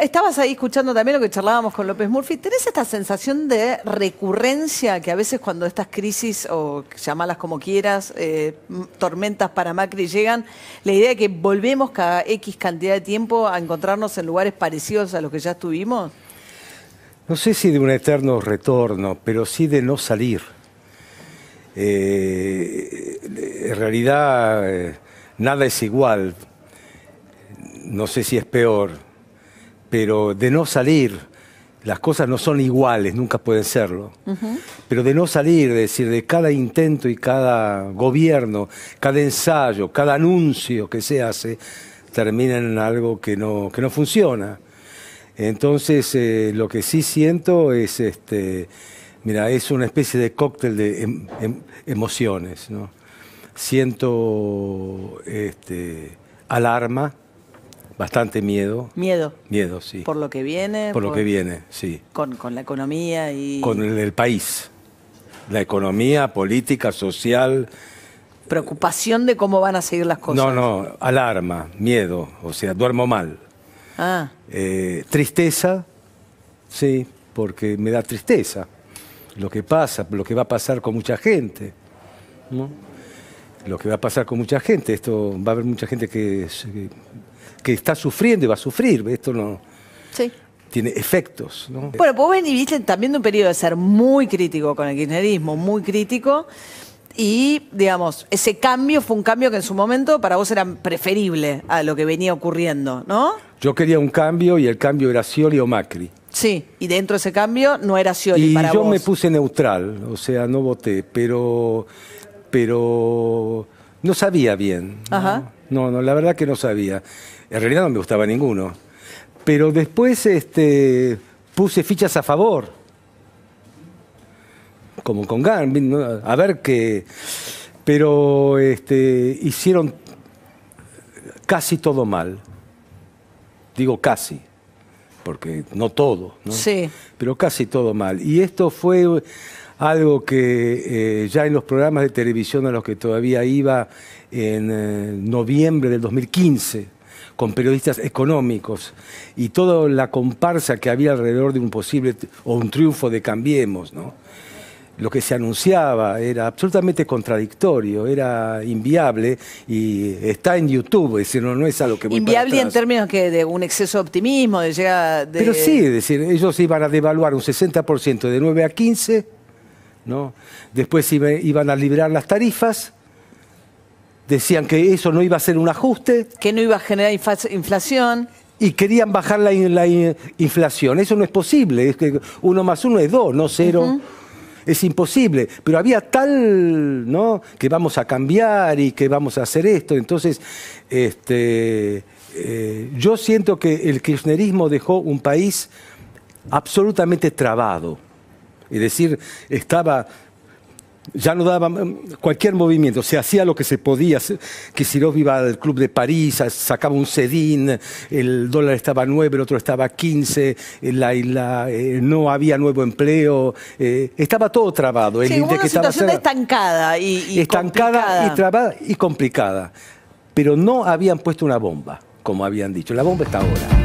estabas ahí escuchando también lo que charlábamos con López Murphy. ¿Tenés esta sensación de recurrencia que a veces cuando estas crisis, o llamalas como quieras, eh, tormentas para Macri llegan, la idea de que volvemos cada X cantidad de tiempo a encontrarnos en lugares parecidos a los que ya estuvimos? No sé si de un eterno retorno, pero sí de no salir. Eh, en realidad, eh, nada es igual. No sé si es peor pero de no salir, las cosas no son iguales, nunca pueden serlo, pero de no salir, es decir, de cada intento y cada gobierno, cada ensayo, cada anuncio que se hace, termina en algo que no, funciona. Entonces, eh, lo que sí siento es, este, mira, es una especie de cóctel de em, em, emociones, Siento este, alarma, Bastante miedo. Miedo. Miedo, sí. Por lo que viene. Por, lo que viene, sí. Con, con, la economía y... Con el, país. La economía, política, social. Preocupación de cómo van a seguir las cosas. No, no, alarma, miedo, o sea, duermo mal. Ah. Eh, tristeza, sí, porque me da tristeza lo que pasa, lo que va a pasar con mucha gente. ¿no? lo que va a pasar con mucha gente. Esto va a haber mucha gente que, está sufriendo y va a sufrir. Esto no. Sí. Tiene efectos. Bueno, pues vos viste también de un periodo de ser muy crítico con el kirchnerismo, muy crítico. Y, digamos, ese cambio fue un cambio que en su momento para vos era preferible a lo que venía ocurriendo, ¿no? Yo quería un cambio y el cambio era Scioli o Macri. Sí, y dentro de ese cambio no era Scioli y yo me puse neutral, o sea, no voté, pero pero no sabía bien. ¿no? no, la verdad que no sabía. En realidad no me gustaba ninguno. Pero después este, puse fichas a favor. Como con Garmin. a ver qué. Pero este, hicieron casi todo mal. Digo casi, porque no todo, ¿no? Sí. pero casi todo mal. Y esto fue algo que eh, ya en los programas de televisión a los que todavía iba en eh, noviembre del 2015, con periodistas económicos, y toda la comparsa que había alrededor de un posible o un triunfo de Cambiemos, lo que se anunciaba era absolutamente contradictorio, era inviable y está en YouTube, es decir, no, es algo que voy Inviable para en términos de un exceso de optimismo, de llegar Pero sí, es decir, ellos iban a devaluar un 60% de 9 a 15 Después iban a liberar las tarifas, decían que eso no iba a ser un ajuste. Que no iba a generar inflación. Y querían bajar la, inflación. Eso no es posible. Es que uno más uno es dos, no cero. Es imposible. Pero había tal, ¿no? Que vamos a cambiar y que vamos a hacer esto. Entonces, este, eh, yo siento que el kirchnerismo dejó un país absolutamente trabado. Es decir, estaba ya no daba mm, cualquier movimiento, se hacía lo que se podía. Quisirov iba del Club de París, sacaba un sedín, el dólar estaba a 9, el otro estaba a 15, eh, la, eh, no había nuevo empleo, eh, estaba todo trabado. una situación estancada y, Estancada y trabada y complicada, pero no habían puesto una bomba, como habían dicho, la bomba está ahora.